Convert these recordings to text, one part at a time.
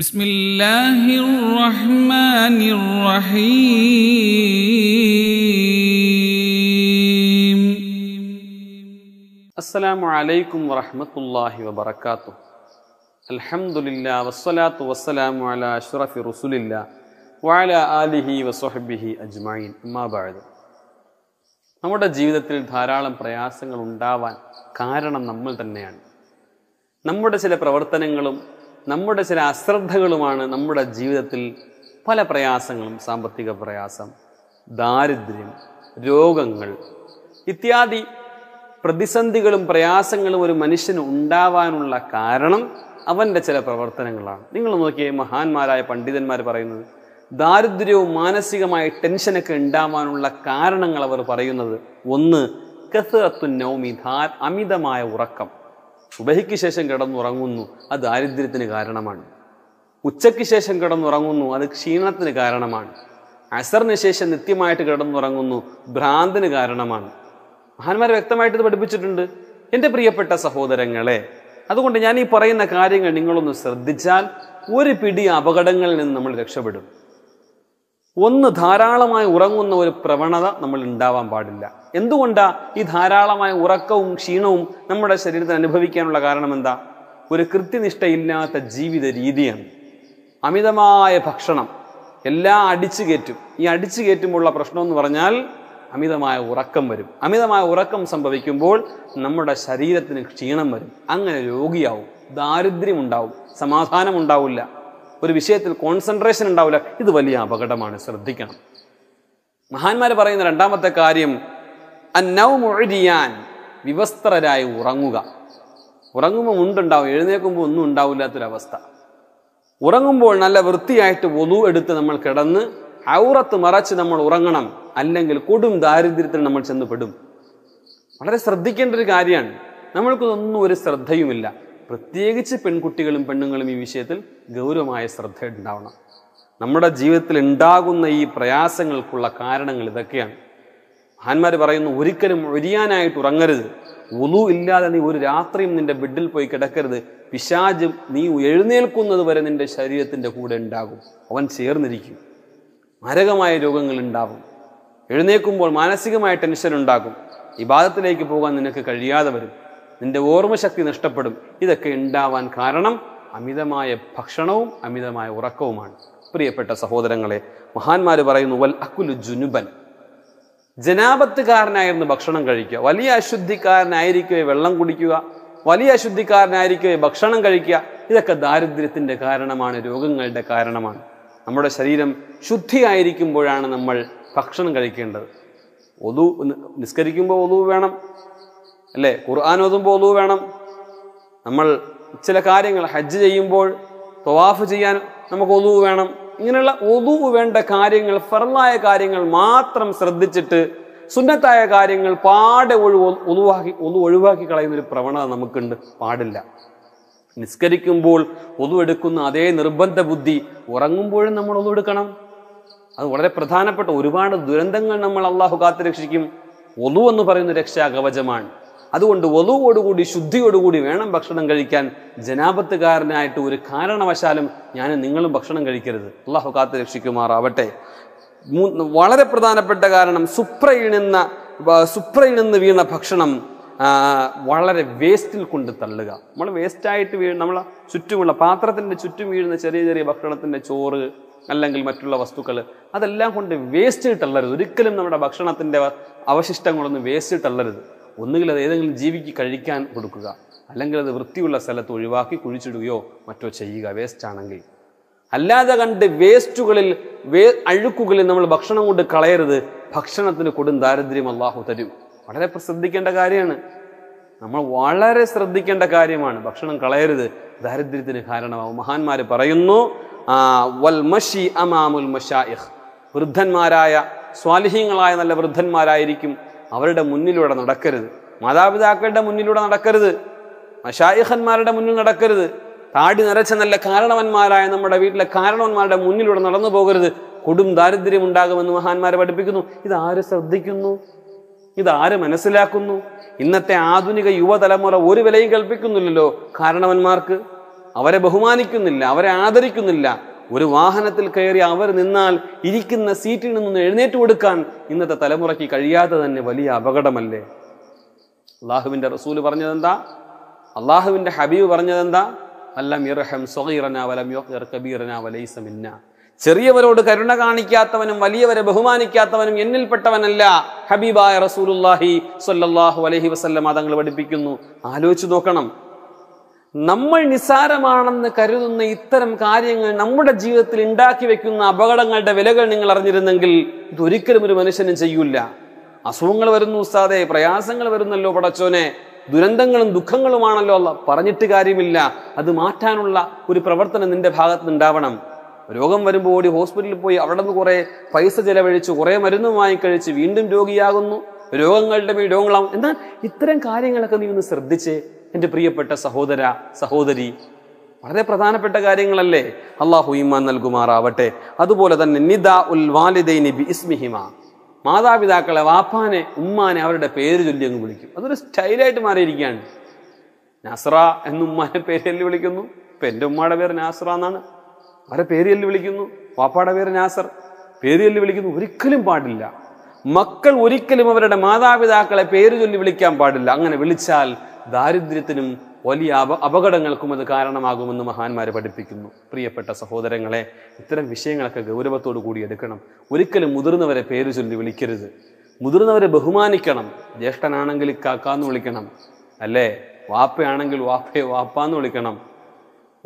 بسم الله الرحمن الرحيم السلام عليكم ورحمة الله وبركاته الحمد لله والصلاة والسلام على أشرف رسول الله وعلى آله وصحبه أجمعين ما بعد നമ്മുടെ ജീവിതത്തിൽ ധാരാളം പ്രയാസങ്ങൾ ഉണ്ടാവാൻ കാരണം നമ്മൾ തന്നെയാണ് നമ്മുടെ ചില പ്രവർത്തനങ്ങളും നമ്മുടെ ചില അശ്രദ്ധകളുമാണ് നമ്മുടെ ജീവിതത്തിൽ പല പ്രയാസങ്ങളും സാമ്പത്തിക പ്രയാസം ദാരിദ്ര്യം രോഗങ്ങൾ ഇത്യാദി പ്രതിസന്ധികളും പ്രയാസങ്ങളും ഒരു മനുഷ്യന് ഉണ്ടാവാനുള്ള കാരണം അവൻ്റെ ചില പ്രവർത്തനങ്ങളാണ് നിങ്ങൾ നോക്കിയേ മഹാന്മാരായ പണ്ഡിതന്മാർ പറയുന്നത് ദാരിദ്ര്യവും മാനസികമായ ടെൻഷനൊക്കെ ഉണ്ടാവാനുള്ള കാരണങ്ങൾ അവർ പറയുന്നത് ഒന്ന് കസറത്തു നൗമി അമിതമായ ഉറക്കം സുബഹിക്ക് ശേഷം കിടന്നുറങ്ങുന്നു അത് ദാരിദ്ര്യത്തിന് കാരണമാണ് ഉച്ചയ്ക്ക് ശേഷം കിടന്നുറങ്ങുന്നു അത് ക്ഷീണത്തിന് കാരണമാണ് അസറിന് ശേഷം നിത്യമായിട്ട് കിടന്നുറങ്ങുന്നു ഭ്രാന്തിന് കാരണമാണ് മഹാന്മാർ വ്യക്തമായിട്ട് ഇത് പഠിപ്പിച്ചിട്ടുണ്ട് എൻ്റെ പ്രിയപ്പെട്ട സഹോദരങ്ങളെ അതുകൊണ്ട് ഞാൻ ഈ പറയുന്ന കാര്യങ്ങൾ നിങ്ങളൊന്ന് ശ്രദ്ധിച്ചാൽ ഒരു പിടി അപകടങ്ങളിൽ നിന്ന് നമ്മൾ രക്ഷപ്പെടും ഒന്ന് ധാരാളമായി ഉറങ്ങുന്ന ഒരു പ്രവണത നമ്മൾ ഉണ്ടാവാൻ പാടില്ല എന്തുകൊണ്ടാ ഈ ധാരാളമായ ഉറക്കവും ക്ഷീണവും നമ്മുടെ ശരീരത്തിൽ അനുഭവിക്കാനുള്ള കാരണം എന്താ ഒരു കൃത്യനിഷ്ഠയില്ലാത്ത ജീവിത രീതിയാണ് അമിതമായ ഭക്ഷണം എല്ലാം അടിച്ചു കയറ്റും ഈ അടിച്ചു കയറ്റുമ്പോഴുള്ള പ്രശ്നം എന്ന് പറഞ്ഞാൽ അമിതമായ ഉറക്കം വരും അമിതമായ ഉറക്കം സംഭവിക്കുമ്പോൾ നമ്മുടെ ശരീരത്തിന് ക്ഷീണം വരും അങ്ങനെ രോഗിയാവും ദാരിദ്ര്യം ഉണ്ടാവും സമാധാനം ഉണ്ടാവില്ല ഒരു വിഷയത്തിൽ കോൺസെൻട്രേഷൻ ഉണ്ടാവില്ല ഇത് വലിയ അപകടമാണ് ശ്രദ്ധിക്കണം മഹാന്മാർ പറയുന്ന രണ്ടാമത്തെ കാര്യം അന്നൗമൊഴിയാൻ വിവസ്ത്രരായി ഉറങ്ങുക ഉറങ്ങുമ്പോൾ മുണ്ടുണ്ടാവും എഴുന്നേൽക്കുമ്പോൾ ഒന്നും ഉണ്ടാവില്ലാത്തൊരവസ്ഥ ഉറങ്ങുമ്പോൾ നല്ല വൃത്തിയായിട്ട് ഒതു എടുത്ത് നമ്മൾ കിടന്ന് ഔറത്ത് മറച്ച് നമ്മൾ ഉറങ്ങണം അല്ലെങ്കിൽ കൊടും ദാരിദ്ര്യത്തിൽ നമ്മൾ ചെന്ന് പെടും വളരെ ശ്രദ്ധിക്കേണ്ട ഒരു കാര്യമാണ് നമ്മൾക്കിതൊന്നും ഒരു ശ്രദ്ധയുമില്ല പ്രത്യേകിച്ച് പെൺകുട്ടികളും പെണ്ണുങ്ങളും ഈ വിഷയത്തിൽ ഗൗരവമായ ശ്രദ്ധ ഉണ്ടാവണം നമ്മുടെ ജീവിതത്തിൽ ഉണ്ടാകുന്ന ഈ പ്രയാസങ്ങൾക്കുള്ള കാരണങ്ങൾ ഇതൊക്കെയാണ് മഹാന്മാർ പറയുന്നു ഒരിക്കലും ഒരിയാനായിട്ട് ഉറങ്ങരുത് ഒലു ഇല്ലാതെ നീ ഒരു രാത്രിയും നിന്റെ ബെഡിൽ പോയി കിടക്കരുത് പിശാജും നീ എഴുന്നേൽക്കുന്നത് വരെ നിന്റെ ശരീരത്തിൻ്റെ കൂടെ ഉണ്ടാകും അവൻ ചേർന്നിരിക്കും മാരകമായ രോഗങ്ങൾ ഉണ്ടാകും എഴുന്നേൽക്കുമ്പോൾ മാനസികമായ ടെൻഷൻ ഉണ്ടാകും ഇബാദത്തിലേക്ക് പോകാൻ നിനക്ക് കഴിയാതെ വരും നിന്റെ ഓർമ്മശക്തി നഷ്ടപ്പെടും ഇതൊക്കെ ഉണ്ടാവാൻ കാരണം അമിതമായ ഭക്ഷണവും അമിതമായ ഉറക്കവുമാണ് പ്രിയപ്പെട്ട സഹോദരങ്ങളെ മഹാന്മാർ പറയുന്നു വൽ അക്കുലു ജുനുബൻ ജനാപത്തുകാരനായിരുന്നു ഭക്ഷണം കഴിക്കുക വലിയ അശുദ്ധിക്കാരനായിരിക്കുകയോ വെള്ളം കുടിക്കുക വലിയ അശുദ്ധിക്കാരനായിരിക്കുകയോ ഭക്ഷണം കഴിക്കുക ഇതൊക്കെ ദാരിദ്ര്യത്തിൻ്റെ കാരണമാണ് രോഗങ്ങളുടെ കാരണമാണ് നമ്മുടെ ശരീരം ശുദ്ധിയായിരിക്കുമ്പോഴാണ് നമ്മൾ ഭക്ഷണം കഴിക്കേണ്ടത് ഒതു നിസ്കരിക്കുമ്പോൾ ഒതു വേണം അല്ലേ ഖുർആൻ ഓതുമ്പോൾ ഒതു വേണം നമ്മൾ ചില കാര്യങ്ങൾ ഹജ്ജ് ചെയ്യുമ്പോൾ തൊവാഫ് ചെയ്യാൻ നമുക്ക് ഒതു വേണം ഇങ്ങനെയുള്ള ഒതു വേണ്ട കാര്യങ്ങൾ ഫറലായ കാര്യങ്ങൾ മാത്രം ശ്രദ്ധിച്ചിട്ട് സുന്നത്തായ കാര്യങ്ങൾ പാടെ ഒഴിവ് ഒതുവാക്കി ഒതു ഒഴിവാക്കി കളയുന്ന ഒരു പ്രവണത നമുക്കുണ്ട് പാടില്ല നിസ്കരിക്കുമ്പോൾ ഒതുവെടുക്കുന്ന അതേ നിർബന്ധ ബുദ്ധി ഉറങ്ങുമ്പോഴും നമ്മൾ ഒതുവെടുക്കണം അത് വളരെ പ്രധാനപ്പെട്ട ഒരുപാട് ദുരന്തങ്ങൾ നമ്മൾ അള്ളാഹു കാത്തുരക്ഷിക്കും ഒതു എന്ന് പറയുന്ന രക്ഷാകവചമാണ് അതുകൊണ്ട് ഒലുവോടുകൂടി ശുദ്ധിയോടുകൂടി വേണം ഭക്ഷണം കഴിക്കാൻ ജനാപത്തുകാരനായിട്ട് ഒരു കാരണവശാലും ഞാൻ നിങ്ങളും ഭക്ഷണം കഴിക്കരുത് അള്ളാഹു കാത്ത് രക്ഷിക്കുമാറാവട്ടെ വളരെ പ്രധാനപ്പെട്ട കാരണം സുപ്രയിൽ നിന്ന് സുപ്രയിൽ നിന്ന് വീണ ഭക്ഷണം വളരെ വേസ്റ്റിൽ കൊണ്ട് തള്ളുക നമ്മൾ വേസ്റ്റായിട്ട് വീ നമ്മൾ ചുറ്റുമുള്ള പാത്രത്തിൻ്റെ ചുറ്റും വീഴുന്ന ചെറിയ ചെറിയ ഭക്ഷണത്തിൻ്റെ ചോറ് അല്ലെങ്കിൽ മറ്റുള്ള വസ്തുക്കൾ അതെല്ലാം കൊണ്ട് വേസ്റ്റിൽ തള്ളരുത് ഒരിക്കലും നമ്മുടെ ഭക്ഷണത്തിൻ്റെ അവശിഷ്ടങ്ങളൊന്നും വേസ്റ്റിൽ തള്ളരുത് ഒന്നുകിൽ അത് ഏതെങ്കിലും ജീവിക്ക് കഴിക്കാൻ കൊടുക്കുക അല്ലെങ്കിൽ അത് വൃത്തിയുള്ള സ്ഥലത്ത് ഒഴിവാക്കി കുഴിച്ചിടുകയോ മറ്റോ ചെയ്യുക വേസ്റ്റ് ആണെങ്കിൽ അല്ലാതെ കണ്ട് വേസ്റ്റുകളിൽ വേ അഴുക്കുകളിൽ നമ്മൾ ഭക്ഷണം കൊണ്ട് കളയരുത് ഭക്ഷണത്തിന് കൊടും ദാരിദ്ര്യം അള്ളാഹു തരും വളരെ ശ്രദ്ധിക്കേണ്ട കാര്യമാണ് നമ്മൾ വളരെ ശ്രദ്ധിക്കേണ്ട കാര്യമാണ് ഭക്ഷണം കളയരുത് ദാരിദ്ര്യത്തിന് കാരണമാവും മഹാന്മാർ പറയുന്നു വൽ അമാമുൽ മഷായിഹ് വൃദ്ധന്മാരായ സ്വാലിഹ്യങ്ങളായ നല്ല വൃദ്ധന്മാരായിരിക്കും അവരുടെ മുന്നിലൂടെ നടക്കരുത് മാതാപിതാക്കളുടെ മുന്നിലൂടെ നടക്കരുത് മഷായിഖന്മാരുടെ മുന്നിൽ നടക്കരുത് താടി നിറച്ച നല്ല കാരണവന്മാരായ നമ്മുടെ വീട്ടിലെ കാരണവന്മാരുടെ മുന്നിലൂടെ നടന്നു പോകരുത് കൊടും ദാരിദ്ര്യം ഉണ്ടാകുമെന്ന് മഹാന്മാരെ പഠിപ്പിക്കുന്നു ഇതാര് ശ്രദ്ധിക്കുന്നു ഇതാര് മനസ്സിലാക്കുന്നു ഇന്നത്തെ ആധുനിക യുവതലമുറ ഒരു വിലയും കൽപ്പിക്കുന്നില്ലല്ലോ കാരണവന്മാർക്ക് അവരെ ബഹുമാനിക്കുന്നില്ല അവരെ ആദരിക്കുന്നില്ല ഒരു വാഹനത്തിൽ കയറി അവർ നിന്നാൽ ഇരിക്കുന്ന സീറ്റിൽ നിന്ന് എഴുന്നേറ്റ് കൊടുക്കാൻ ഇന്നത്തെ തലമുറയ്ക്ക് കഴിയാതെ തന്നെ വലിയ അപകടമല്ലേ അള്ളാഹുവിൻ്റെ റസൂല് പറഞ്ഞതെന്താ അള്ളാഹുവിൻ്റെ ഹബീബ് പറഞ്ഞതെന്താ അല്ലം ഇറഹം സ്വഹീറന വലം യോർ കബീറന വലൈസമിന്ന ചെറിയവരോട് കരുണ കാണിക്കാത്തവനും വലിയവരെ ബഹുമാനിക്കാത്തവനും എന്നിൽപ്പെട്ടവനല്ല ഹബീബായ റസൂലുല്ലാഹി സൊല്ലാഹു അലഹി വസല്ലം അതങ്ങൾ പഠിപ്പിക്കുന്നു ആലോചിച്ച് നോക്കണം നമ്മൾ നിസ്സാരമാണെന്ന് കരുതുന്ന ഇത്തരം കാര്യങ്ങൾ നമ്മുടെ ജീവിതത്തിൽ ഉണ്ടാക്കി വെക്കുന്ന അപകടങ്ങളുടെ വിലകൾ നിങ്ങൾ അറിഞ്ഞിരുന്നെങ്കിൽ ഇതൊരിക്കലും ഒരു മനുഷ്യനും ചെയ്യൂല അസുഖങ്ങൾ വരുന്നു ഉസ്താദെ പ്രയാസങ്ങൾ വരുന്നല്ലോ പടച്ചോനെ ദുരന്തങ്ങളും ദുഃഖങ്ങളുമാണല്ലോ അല്ല പറഞ്ഞിട്ട് കാര്യമില്ല അത് മാറ്റാനുള്ള ഒരു പ്രവർത്തനം നിന്റെ ഭാഗത്ത് ഉണ്ടാവണം രോഗം വരുമ്പോൾ ഓടി ഹോസ്പിറ്റലിൽ പോയി അവിടെ നിന്ന് കുറേ പൈസ ചെലവഴിച്ച് കുറേ മരുന്ന് വാങ്ങിക്കഴിച്ച് വീണ്ടും രോഗിയാകുന്നു രോഗങ്ങളുടെ രോഗങ്ങളാവും എന്നാൽ ഇത്തരം കാര്യങ്ങളൊക്കെ നീ ഒന്ന് ശ്രദ്ധിച്ച് എൻ്റെ പ്രിയപ്പെട്ട സഹോദര സഹോദരി വളരെ പ്രധാനപ്പെട്ട കാര്യങ്ങളല്ലേ അള്ളാഹു ഈമാൻ നൽകുമാറാവട്ടെ അതുപോലെ തന്നെ നിദ ഉൽ വാലിദൈനി ബി ഇസ്മിഹിമ മാതാപിതാക്കളെ വാപ്പാനെ ഉമ്മാനെ അവരുടെ പേര് ചൊല്ലി അങ്ങ് വിളിക്കും അതൊരു സ്റ്റൈലായിട്ട് മാറിയിരിക്കുകയാണ് നാസ്ര എന്ന് ഉമ്മാനെ പേര് ചൊല്ലി വിളിക്കുന്നു ഇപ്പം എൻ്റെ ഉമ്മയുടെ പേര് നാസ്ര എന്നാണ് അവരെ പേര് ചൊല്ലി വിളിക്കുന്നു വാപ്പാടെ പേര് നാസർ പേര് ചൊല്ലി വിളിക്കുന്നു ഒരിക്കലും പാടില്ല മക്കൾ ഒരിക്കലും അവരുടെ മാതാപിതാക്കളെ പേര് ചൊല്ലി വിളിക്കാൻ പാടില്ല അങ്ങനെ വിളിച്ചാൽ ദാരിദ്ര്യത്തിനും വലിയ അപ അപകടങ്ങൾക്കും അത് കാരണമാകുമെന്ന് മഹാന്മാർ പഠിപ്പിക്കുന്നു പ്രിയപ്പെട്ട സഹോദരങ്ങളെ ഇത്തരം വിഷയങ്ങളൊക്കെ ഗൗരവത്തോടു കൂടി എടുക്കണം ഒരിക്കലും മുതിർന്നവരെ പേര് ചൊല്ലി വിളിക്കരുത് മുതിർന്നവരെ ബഹുമാനിക്കണം ജ്യേഷ്ഠനാണെങ്കിൽ കാക്കാന്ന് വിളിക്കണം അല്ലേ വാപ്പയാണെങ്കിൽ വാപ്പയെ വാപ്പാന്ന് വിളിക്കണം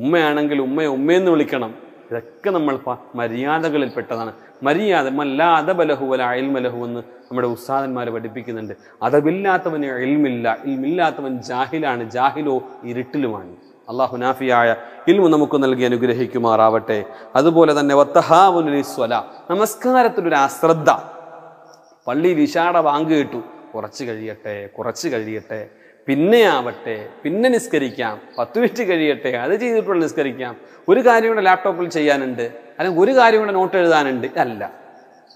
ഉമ്മയാണെങ്കിൽ ഉമ്മയെ ഉമ്മയെന്ന് വിളിക്കണം ഇതൊക്കെ നമ്മൾ മര്യാദകളിൽ പെട്ടതാണ് മര്യാദ മല്ലാ അതബലഹു വല അയൽമലഹു എന്ന് നമ്മുടെ ഉസ്താദന്മാർ പഠിപ്പിക്കുന്നുണ്ട് അതബില്ലാത്തവന് എൽമില്ല ഇൽമില്ലാത്തവൻ ജാഹിലാണ് ജാഹിലോ ഇരുട്ടിലുമാണ് അള്ളാഹു നാഫിയായ ഇൽമു നമുക്ക് നൽകി അനുഗ്രഹിക്കുമാറാവട്ടെ അതുപോലെ തന്നെ വത്തഹാവുനുസ്വല നമസ്കാരത്തിനൊരു അശ്രദ്ധ പള്ളിയിൽ ഇഷാട വാങ്ക് കേട്ടു കുറച്ച് കഴിയട്ടെ കുറച്ച് കഴിയട്ടെ പിന്നെ ആവട്ടെ പിന്നെ നിസ്കരിക്കാം പത്ത് മിനിറ്റ് കഴിയട്ടെ അത് ചെയ്തിട്ടുള്ള നിസ്കരിക്കാം ഒരു കാര്യം കൂടെ ലാപ്ടോപ്പിൽ ചെയ്യാനുണ്ട് അല്ലെങ്കിൽ ഒരു കാര്യം കൂടെ നോട്ട് എഴുതാനുണ്ട് അല്ല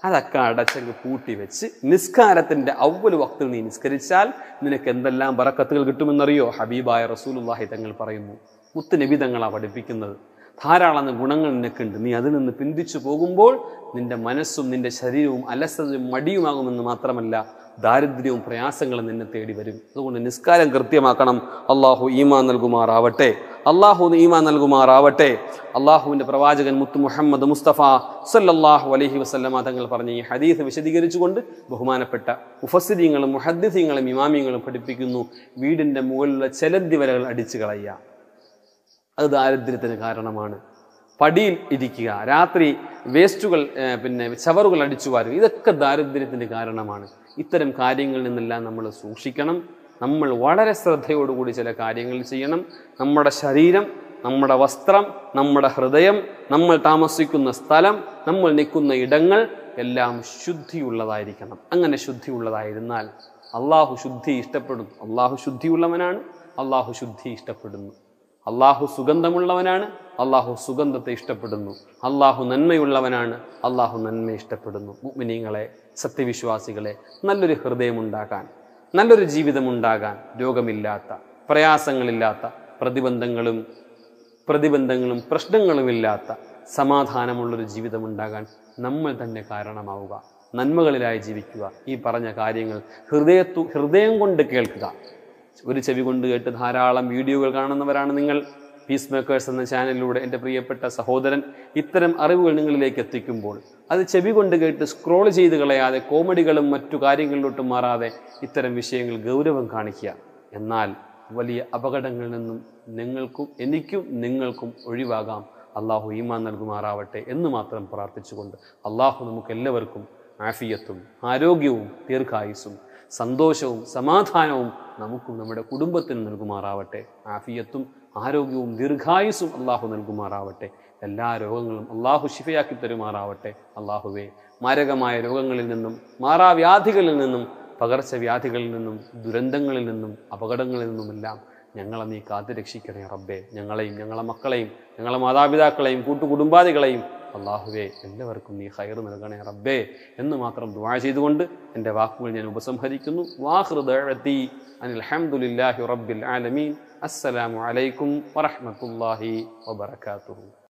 അതൊക്കെ അടച്ചങ്ങ് പൂട്ടി വെച്ച് നിസ്കാരത്തിൻ്റെ അവല് വക്തിൽ നീ നിസ്കരിച്ചാൽ നിനക്ക് എന്തെല്ലാം ബറക്കത്തുകൾ കിട്ടുമെന്നറിയോ ഹബീബായ റസൂൽ തങ്ങൾ പറയുന്നു മുത്തുനബി തങ്ങളാണ് പഠിപ്പിക്കുന്നത് ധാരാളം ഗുണങ്ങൾ നിനക്കുണ്ട് നീ അതിൽ നിന്ന് പിന്തിച്ചു പോകുമ്പോൾ നിന്റെ മനസ്സും നിന്റെ ശരീരവും അലസതയും മടിയുമാകുമെന്ന് മാത്രമല്ല ദാരിദ്ര്യവും പ്രയാസങ്ങളും നിന്നെ തേടി വരും അതുകൊണ്ട് നിസ്കാരം കൃത്യമാക്കണം അള്ളാഹു ഈമാ നൽകുമാറാവട്ടെ അള്ളാഹു ഈമാ നൽകുമാറാവട്ടെ അള്ളാഹുവിൻ്റെ പ്രവാചകൻ മുത്തു മുഹമ്മദ് മുസ്തഫ സല്ലല്ലാഹു അലഹി വസ്ലമ തങ്ങൾ പറഞ്ഞ ഈ ഹദീസ് വിശദീകരിച്ചുകൊണ്ട് ബഹുമാനപ്പെട്ട ഉഫസിദീങ്ങളും മുഹദ്ദിസീങ്ങളും ഇമാമിയങ്ങളും പഠിപ്പിക്കുന്നു വീടിൻ്റെ മുകളിലുള്ള ചെലന്തി വരകൾ അടിച്ചു കളയുക അത് ദാരിദ്ര്യത്തിന് കാരണമാണ് പടിയിൽ ഇരിക്കുക രാത്രി വേസ്റ്റുകൾ പിന്നെ ചവറുകൾ അടിച്ചു വാരുക ഇതൊക്കെ ദാരിദ്ര്യത്തിന് കാരണമാണ് ഇത്തരം കാര്യങ്ങളിൽ നിന്നെല്ലാം നമ്മൾ സൂക്ഷിക്കണം നമ്മൾ വളരെ ശ്രദ്ധയോടുകൂടി ചില കാര്യങ്ങൾ ചെയ്യണം നമ്മുടെ ശരീരം നമ്മുടെ വസ്ത്രം നമ്മുടെ ഹൃദയം നമ്മൾ താമസിക്കുന്ന സ്ഥലം നമ്മൾ നിൽക്കുന്ന ഇടങ്ങൾ എല്ലാം ശുദ്ധിയുള്ളതായിരിക്കണം അങ്ങനെ ശുദ്ധിയുള്ളതായിരുന്നാൽ അള്ളാഹു ശുദ്ധി ഇഷ്ടപ്പെടുന്നു അള്ളാഹു ശുദ്ധിയുള്ളവനാണ് അള്ളാഹു ശുദ്ധി ഇഷ്ടപ്പെടുന്നു അള്ളാഹു സുഗന്ധമുള്ളവനാണ് അള്ളാഹു സുഗന്ധത്തെ ഇഷ്ടപ്പെടുന്നു അള്ളാഹു നന്മയുള്ളവനാണ് അള്ളാഹു നന്മ ഇഷ്ടപ്പെടുന്നു മുഗ്മിനീങ്ങളെ സത്യവിശ്വാസികളെ നല്ലൊരു ഹൃദയമുണ്ടാകാൻ നല്ലൊരു ജീവിതമുണ്ടാകാൻ രോഗമില്ലാത്ത പ്രയാസങ്ങളില്ലാത്ത പ്രതിബന്ധങ്ങളും പ്രതിബന്ധങ്ങളും പ്രശ്നങ്ങളുമില്ലാത്ത സമാധാനമുള്ളൊരു ജീവിതമുണ്ടാകാൻ നമ്മൾ തന്നെ കാരണമാവുക നന്മകളിലായി ജീവിക്കുക ഈ പറഞ്ഞ കാര്യങ്ങൾ ഹൃദയത്തു ഹൃദയം കൊണ്ട് കേൾക്കുക ഒരു ചെവി കൊണ്ട് കേട്ട് ധാരാളം വീഡിയോകൾ കാണുന്നവരാണ് നിങ്ങൾ പീസ് മേക്കേഴ്സ് എന്ന ചാനലിലൂടെ എൻ്റെ പ്രിയപ്പെട്ട സഹോദരൻ ഇത്തരം അറിവുകൾ നിങ്ങളിലേക്ക് എത്തിക്കുമ്പോൾ അത് ചെവി കൊണ്ട് കേട്ട് സ്ക്രോൾ ചെയ്ത് കളയാതെ കോമഡികളും മറ്റു കാര്യങ്ങളിലോട്ടും മാറാതെ ഇത്തരം വിഷയങ്ങൾ ഗൗരവം കാണിക്കുക എന്നാൽ വലിയ അപകടങ്ങളിൽ നിന്നും നിങ്ങൾക്കും എനിക്കും നിങ്ങൾക്കും ഒഴിവാകാം അള്ളാഹു ഈമാൻ നൽകുമാറാവട്ടെ എന്ന് മാത്രം പ്രാർത്ഥിച്ചുകൊണ്ട് അള്ളാഹു നമുക്ക് എല്ലാവർക്കും ആഫിയത്തും ആരോഗ്യവും ദീർഘായുസും സന്തോഷവും സമാധാനവും നമുക്കും നമ്മുടെ കുടുംബത്തിനും നൽകുമാറാവട്ടെ ആഫിയത്തും ആരോഗ്യവും ദീർഘായുസും അള്ളാഹു നൽകുമാറാവട്ടെ എല്ലാ രോഗങ്ങളും അള്ളാഹു ശിഫയാക്കി തരുമാറാവട്ടെ അള്ളാഹുവെ മാരകമായ രോഗങ്ങളിൽ നിന്നും മാറാവ്യാധികളിൽ നിന്നും പകർച്ചവ്യാധികളിൽ നിന്നും ദുരന്തങ്ങളിൽ നിന്നും അപകടങ്ങളിൽ നിന്നുമെല്ലാം ഞങ്ങളെ നീ കാത്തുരക്ഷിക്കണേ റബ്ബേ ഞങ്ങളെയും ഞങ്ങളെ മക്കളെയും ഞങ്ങളെ മാതാപിതാക്കളെയും കൂട്ടുകുടുംബാദികളെയും അള്ളാഹുവെ എല്ലാവർക്കും നീ ഹൈറ് നൽകണേ റബ്ബേ എന്ന് മാത്രം ദുവാ ചെയ്തുകൊണ്ട് എൻ്റെ വാക്കുകൾ ഞാൻ ഉപസംഹരിക്കുന്നു വാഹൃദി അനിൽഹമുല്ലാഹി റബ്ബിൽ ആലമീൻ അസ്സലാമു അലൈക്കും വറഹമത്തല്ലാഹി വബർക്കാത്തു